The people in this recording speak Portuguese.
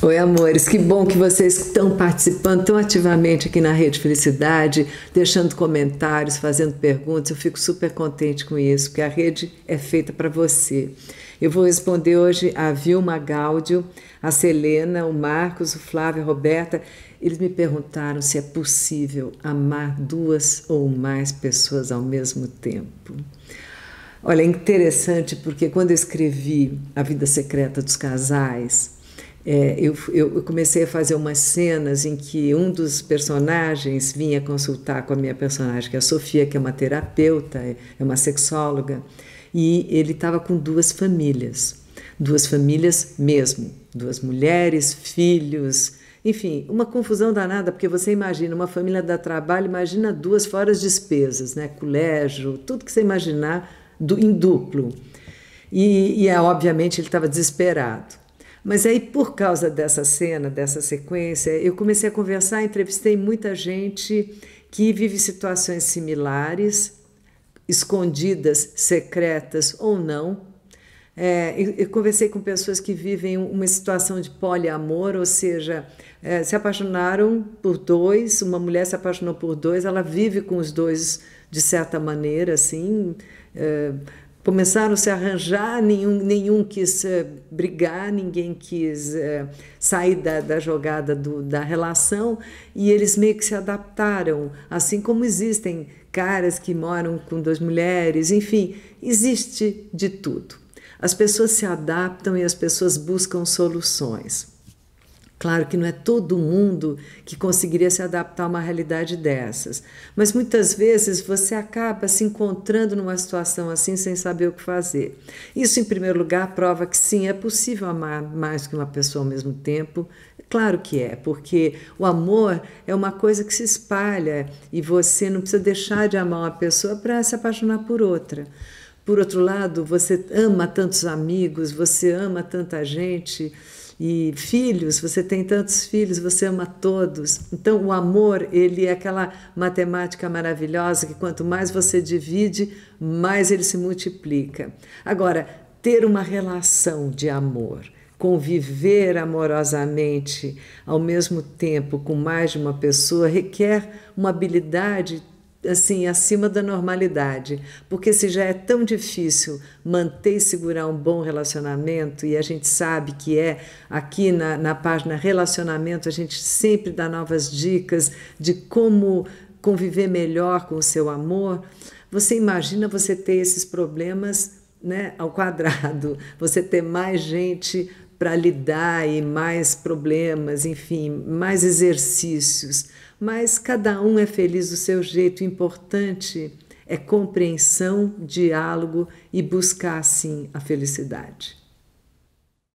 Oi, amores, que bom que vocês estão participando tão ativamente aqui na Rede Felicidade, deixando comentários, fazendo perguntas. Eu fico super contente com isso, porque a rede é feita para você. Eu vou responder hoje a Vilma Gáudio, a Selena, o Marcos, o Flávio, a Roberta. Eles me perguntaram se é possível amar duas ou mais pessoas ao mesmo tempo. Olha, é interessante porque quando eu escrevi A Vida Secreta dos Casais, é, eu, eu comecei a fazer umas cenas em que um dos personagens vinha consultar com a minha personagem, que é a Sofia, que é uma terapeuta, é, é uma sexóloga, e ele estava com duas famílias, duas famílias mesmo, duas mulheres, filhos, enfim, uma confusão danada, porque você imagina uma família da trabalho, imagina duas fora as despesas, né? colégio, tudo que você imaginar do, em duplo. E, e é, obviamente ele estava desesperado. Mas aí, por causa dessa cena, dessa sequência, eu comecei a conversar, entrevistei muita gente que vive situações similares, escondidas, secretas ou não. É, eu conversei com pessoas que vivem uma situação de poliamor, ou seja, é, se apaixonaram por dois, uma mulher se apaixonou por dois, ela vive com os dois de certa maneira, assim. É, começaram a se arranjar, nenhum, nenhum quis uh, brigar, ninguém quis uh, sair da, da jogada do, da relação e eles meio que se adaptaram, assim como existem caras que moram com duas mulheres, enfim, existe de tudo. As pessoas se adaptam e as pessoas buscam soluções. Claro que não é todo mundo que conseguiria se adaptar a uma realidade dessas, mas muitas vezes você acaba se encontrando numa situação assim sem saber o que fazer. Isso, em primeiro lugar, prova que sim, é possível amar mais que uma pessoa ao mesmo tempo. É claro que é, porque o amor é uma coisa que se espalha e você não precisa deixar de amar uma pessoa para se apaixonar por outra. Por outro lado, você ama tantos amigos, você ama tanta gente e filhos, você tem tantos filhos, você ama todos. Então, o amor, ele é aquela matemática maravilhosa que quanto mais você divide, mais ele se multiplica. Agora, ter uma relação de amor, conviver amorosamente ao mesmo tempo com mais de uma pessoa requer uma habilidade assim acima da normalidade, porque se já é tão difícil manter e segurar um bom relacionamento e a gente sabe que é aqui na, na página relacionamento a gente sempre dá novas dicas de como conviver melhor com o seu amor. Você imagina você ter esses problemas né, ao quadrado, você ter mais gente para lidar e mais problemas, enfim, mais exercícios. Mas cada um é feliz do seu jeito. O importante é compreensão, diálogo e buscar, assim, a felicidade.